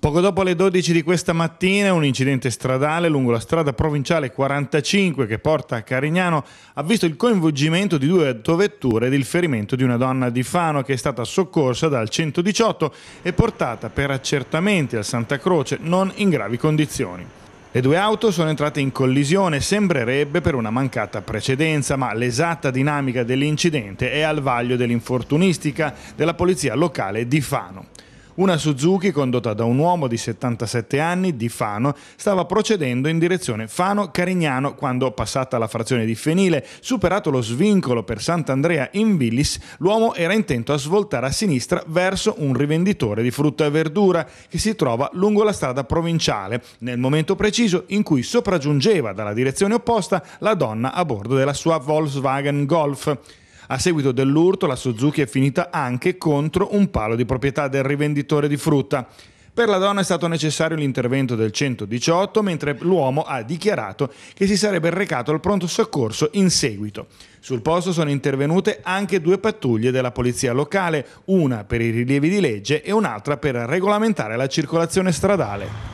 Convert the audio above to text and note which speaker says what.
Speaker 1: Poco dopo le 12 di questa mattina un incidente stradale lungo la strada provinciale 45 che porta a Carignano ha visto il coinvolgimento di due autovetture ed il ferimento di una donna di Fano che è stata soccorsa dal 118 e portata per accertamenti al Santa Croce non in gravi condizioni. Le due auto sono entrate in collisione, sembrerebbe per una mancata precedenza, ma l'esatta dinamica dell'incidente è al vaglio dell'infortunistica della polizia locale di Fano. Una Suzuki condotta da un uomo di 77 anni di Fano stava procedendo in direzione Fano-Carignano quando, passata la frazione di Fenile, superato lo svincolo per Sant'Andrea in Villis, l'uomo era intento a svoltare a sinistra verso un rivenditore di frutta e verdura che si trova lungo la strada provinciale, nel momento preciso in cui sopraggiungeva dalla direzione opposta la donna a bordo della sua Volkswagen Golf. A seguito dell'urto la Suzuki è finita anche contro un palo di proprietà del rivenditore di frutta. Per la donna è stato necessario l'intervento del 118, mentre l'uomo ha dichiarato che si sarebbe recato al pronto soccorso in seguito. Sul posto sono intervenute anche due pattuglie della polizia locale, una per i rilievi di legge e un'altra per regolamentare la circolazione stradale.